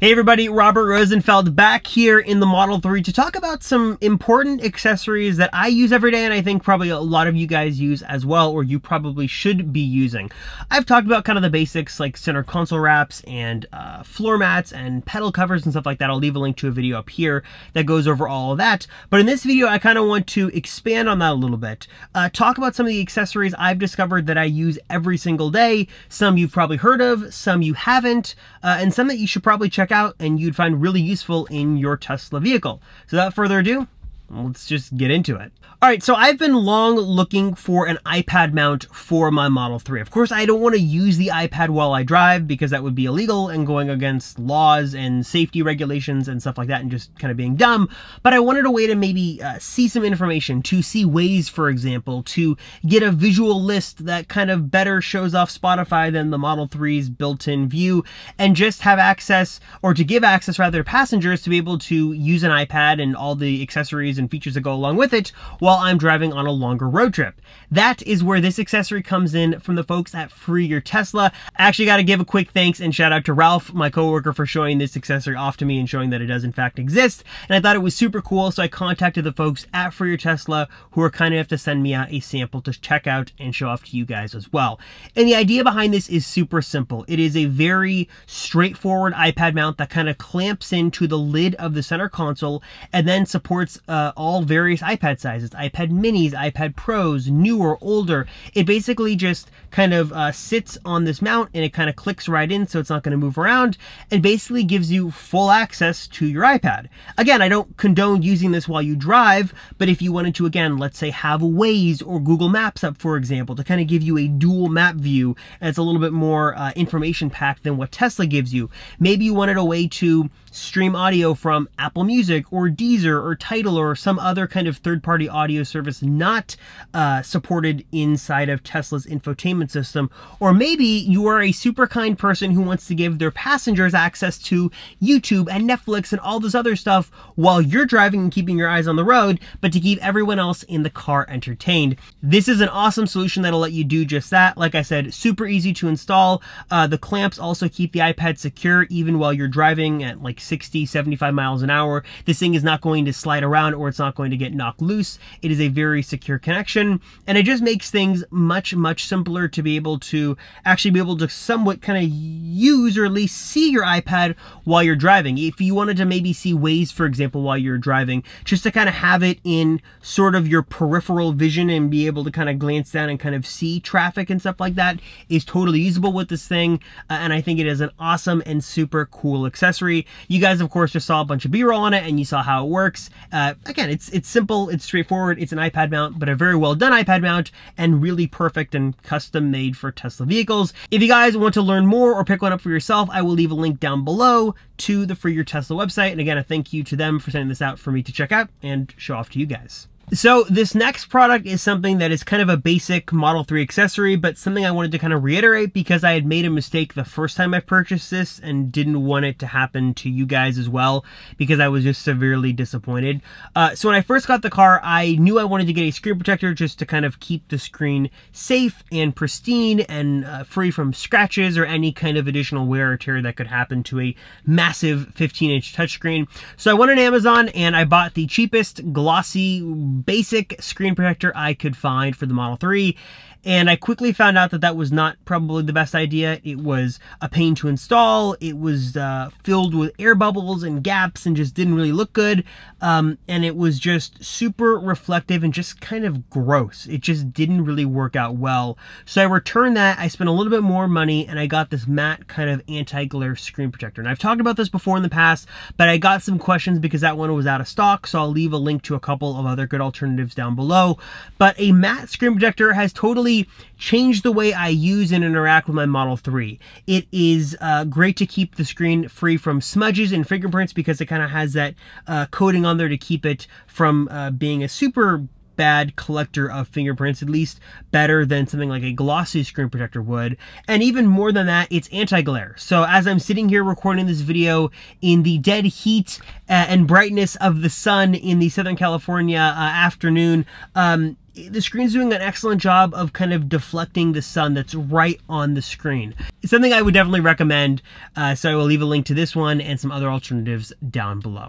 Hey everybody, Robert Rosenfeld back here in the Model 3 to talk about some important accessories that I use every day and I think probably a lot of you guys use as well or you probably should be using. I've talked about kind of the basics like center console wraps and uh, floor mats and pedal covers and stuff like that. I'll leave a link to a video up here that goes over all of that. But in this video, I kind of want to expand on that a little bit. Uh, talk about some of the accessories I've discovered that I use every single day. Some you've probably heard of, some you haven't, uh, and some that you should probably check check out and you'd find really useful in your Tesla vehicle. So without further ado, let's just get into it. All right, so I've been long looking for an iPad mount for my Model 3. Of course, I don't want to use the iPad while I drive because that would be illegal and going against laws and safety regulations and stuff like that and just kind of being dumb. But I wanted a way to maybe uh, see some information, to see ways, for example, to get a visual list that kind of better shows off Spotify than the Model 3's built-in view and just have access or to give access rather to passengers to be able to use an iPad and all the accessories and features that go along with it while I'm driving on a longer road trip. That is where this accessory comes in from the folks at Free Your Tesla. I actually got to give a quick thanks and shout out to Ralph, my coworker, for showing this accessory off to me and showing that it does in fact exist. And I thought it was super cool, so I contacted the folks at Free Your Tesla who were kind enough to send me out a sample to check out and show off to you guys as well. And the idea behind this is super simple. It is a very straightforward iPad mount that kind of clamps into the lid of the center console and then supports uh, all various iPad sizes, iPad minis, iPad Pros, newer, older. It basically just kind of uh, sits on this mount and it kind of clicks right in so it's not going to move around and basically gives you full access to your iPad. Again, I don't condone using this while you drive, but if you wanted to, again, let's say have Waze or Google Maps up, for example, to kind of give you a dual map view, and it's a little bit more uh, information packed than what Tesla gives you. Maybe you wanted a way to stream audio from Apple Music or Deezer or Tidal or some other kind of third party audio service not uh, supported inside of Tesla's infotainment system. Or maybe you are a super kind person who wants to give their passengers access to YouTube and Netflix and all this other stuff while you're driving and keeping your eyes on the road, but to keep everyone else in the car entertained. This is an awesome solution that'll let you do just that. Like I said, super easy to install. Uh, the clamps also keep the iPad secure even while you're driving at like 60, 75 miles an hour. This thing is not going to slide around or it's not going to get knocked loose. It is a very secure connection and it just makes things much, much simpler to be able to actually be able to somewhat kind of use or at least see your iPad while you're driving. If you wanted to maybe see ways, for example, while you're driving, just to kind of have it in sort of your peripheral vision and be able to kind of glance down and kind of see traffic and stuff like that is totally usable with this thing. Uh, and I think it is an awesome and super cool accessory. You guys, of course, just saw a bunch of B-roll on it and you saw how it works. Uh, again, it's it's simple, it's straightforward, it's an iPad mount, but a very well done iPad mount and really perfect and custom made for Tesla vehicles. If you guys want to learn more or pick one up for yourself, I will leave a link down below to the Free Your Tesla website. And again, a thank you to them for sending this out for me to check out and show off to you guys. So this next product is something that is kind of a basic Model 3 accessory, but something I wanted to kind of reiterate because I had made a mistake the first time I purchased this and didn't want it to happen to you guys as well because I was just severely disappointed. Uh, so when I first got the car, I knew I wanted to get a screen protector just to kind of keep the screen safe and pristine and uh, free from scratches or any kind of additional wear or tear that could happen to a massive 15-inch touchscreen. So I went on Amazon and I bought the cheapest glossy basic screen protector I could find for the Model 3 and I quickly found out that that was not probably the best idea. It was a pain to install. It was uh, filled with air bubbles and gaps and just didn't really look good. Um, and it was just super reflective and just kind of gross. It just didn't really work out well. So I returned that. I spent a little bit more money and I got this matte kind of anti-glare screen protector. And I've talked about this before in the past, but I got some questions because that one was out of stock. So I'll leave a link to a couple of other good alternatives down below. But a matte screen protector has totally really changed the way I use and interact with my Model 3. It is uh, great to keep the screen free from smudges and fingerprints because it kind of has that uh, coating on there to keep it from uh, being a super bad collector of fingerprints, at least better than something like a glossy screen protector would. And even more than that, it's anti-glare. So as I'm sitting here recording this video in the dead heat uh, and brightness of the sun in the Southern California uh, afternoon, um, the screen's doing an excellent job of kind of deflecting the sun that's right on the screen. It's something I would definitely recommend, uh, so I will leave a link to this one and some other alternatives down below.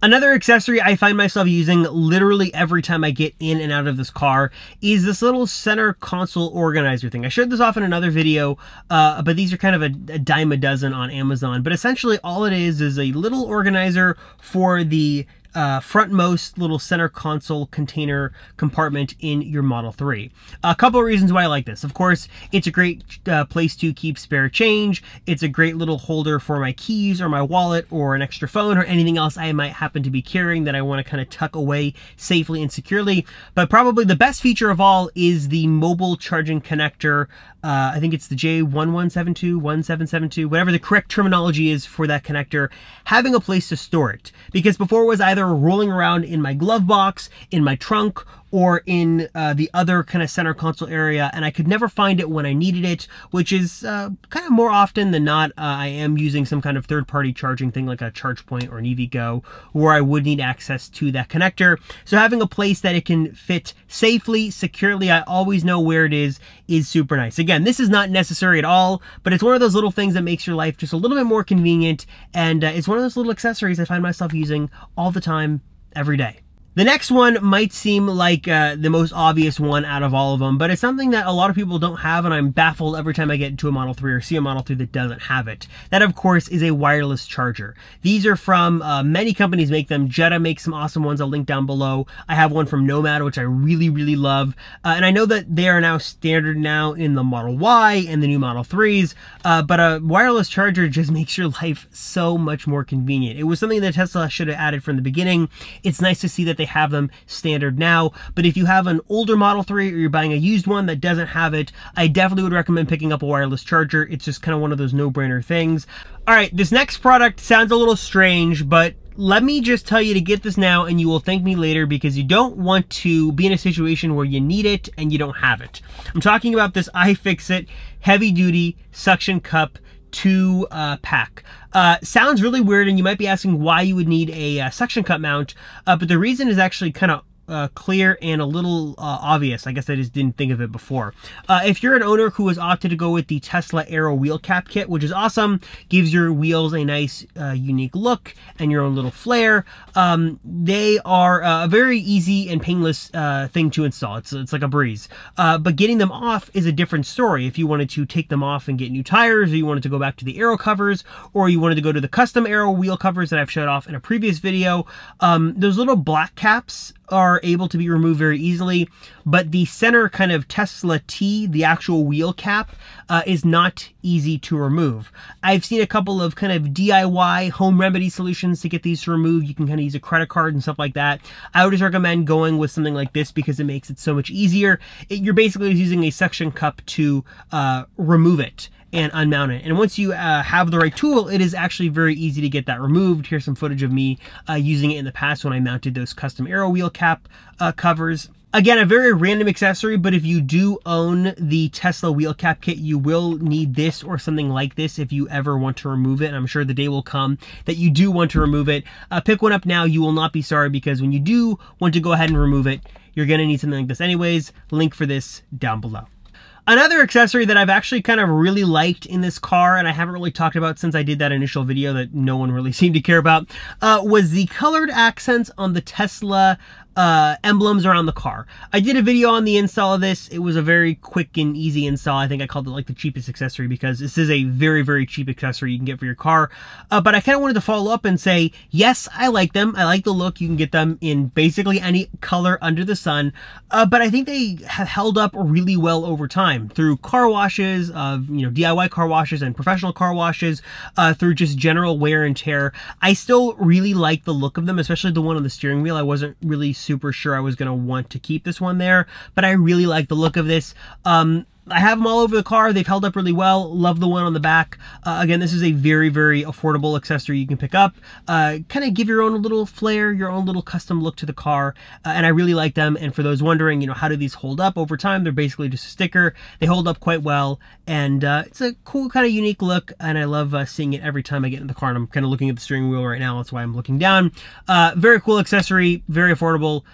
Another accessory I find myself using literally every time I get in and out of this car is this little center console organizer thing. I showed this off in another video, uh, but these are kind of a, a, dime a dozen on Amazon. But essentially all it is is a little organizer for the uh, frontmost little center console container compartment in your Model 3. A couple of reasons why I like this. Of course, it's a great uh, place to keep spare change. It's a great little holder for my keys or my wallet or an extra phone or anything else I might happen to be carrying that I want to kind of tuck away safely and securely. But probably the best feature of all is the mobile charging connector. Uh, I think it's the J1172, 1772, whatever the correct terminology is for that connector, having a place to store it. Because before it was either leather rolling around in my glove box, in my trunk, or in uh, the other kind of center console area, and I could never find it when I needed it, which is uh, kind of more often than not. Uh, I am using some kind of third party charging thing like a charge point or an EVGO where I would need access to that connector. So having a place that it can fit safely, securely, I always know where it is, is super nice. Again, this is not necessary at all, but it's one of those little things that makes your life just a little bit more convenient, and uh, it's one of those little accessories I find myself using all the time, every day. The next one might seem like uh, the most obvious one out of all of them, but it's something that a lot of people don't have, and I'm baffled every time I get into a Model 3 or see a Model 3 that doesn't have it. That, of course, is a wireless charger. These are from uh, many companies make them. Jetta makes some awesome ones. I'll link down below. I have one from Nomad, which I really, really love, uh, and I know that they are now standard now in the Model Y and the new Model 3s, uh, but a wireless charger just makes your life so much more convenient. It was something that Tesla should have added from the beginning. It's nice to see that they have them standard now. But if you have an older Model 3 or you're buying a used one that doesn't have it, I definitely would recommend picking up a wireless charger. It's just kind of one of those no-brainer things. All right, this next product sounds a little strange, but let me just tell you to get this now and you will thank me later because you don't want to be in a situation where you need it and you don't have it. I'm talking about this iFixit heavy duty suction cup two uh, pack. Uh, sounds really weird, and you might be asking why you would need a, uh, suction cup mount, uh, but the reason is actually kind of uh, clear and a little uh, obvious. I guess I just didn't think of it before. Uh, if you're an owner who has opted to go with the Tesla Aero wheel cap kit, which is awesome, gives your wheels a nice, uh, unique look and your own little flair. Um, they are uh, a very easy and painless uh, thing to install. It's, it's like a breeze. but getting them off is a different story. If you wanted to take them off and get new tires, or you wanted to go back to the Aero covers, or you wanted to go to the custom Aero wheel covers that I've showed off in a previous video, um, those little black caps are able to be removed very easily, but the center kind of Tesla T, the actual wheel cap, uh, is not easy to remove. I've seen a couple of kind of DIY home remedy solutions to get these removed. You can kind of use a credit card and stuff like that. I would just recommend going with something like this because it makes it so much easier. It, you're basically using a suction cup to uh, remove it and unmount it. And once you uh, have the right tool, it is actually very easy to get that removed. Here's some footage of me uh, using it in the past when I mounted those custom aero wheel cap uh, covers. Again, a very random accessory, but if you do own the Tesla wheel cap kit, you will need this or something like this if you ever want to remove it. And I'm sure the day will come that you do want to remove it. Uh, pick one up now. You will not be sorry because when you do want to go ahead and remove it, you're going to need something like this anyways. Link for this down below. Another accessory that I've actually kind of really liked in this car, and I haven't really talked about since I did that initial video that no one really seemed to care about, uh, was the colored accents on the Tesla uh, emblems around the car. I did a video on the install of this. It was a very quick and easy install. I think I called it like the cheapest accessory because this is a very, very cheap accessory you can get for your car. Uh, but I kind of wanted to follow up and say, yes, I like them. I like the look. You can get them in basically any color under the sun. Uh, but I think they have held up really well over time through car washes, of you know DIY car washes and professional car washes, uh, through just general wear and tear. I still really like the look of them, especially the one on the steering wheel. I wasn't really super sure I was going to want to keep this one there, but I really like the look of this. Um, I have them all over the car. They've held up really well. Love the one on the back. Uh, again, this is a very, very affordable accessory you can pick up. Uh, kind of give your own little flair, your own little custom look to the car. Uh, and I really like them. And for those wondering, you know, how do these hold up over time? They're basically just a sticker. They hold up quite well. And uh, it's a cool kind of unique look. And I love uh, seeing it every time I get in the car. And I'm kind of looking at the steering wheel right now. That's why I'm looking down. Uh, very cool accessory, very affordable.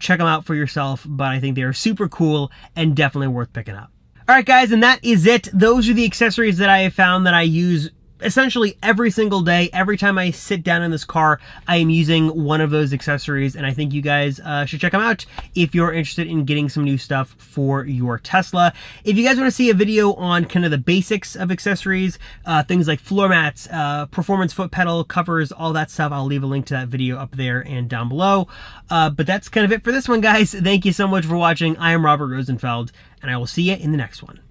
check them out for yourself. But I think they are super cool and definitely worth picking up. All right, guys, and that is it. Those are the accessories that I have found that I use essentially every single day, every time I sit down in this car, I am using one of those accessories, and I think you guys uh, should check them out if you're interested in getting some new stuff for your Tesla. If you guys want to see a video on kind of the basics of accessories, uh, things like floor mats, uh, performance foot pedal covers, all that stuff, I'll leave a link to that video up there and down below. Uh, but that's kind of it for this one, guys. Thank you so much for watching. I am Robert Rosenfeld, and I will see you in the next one.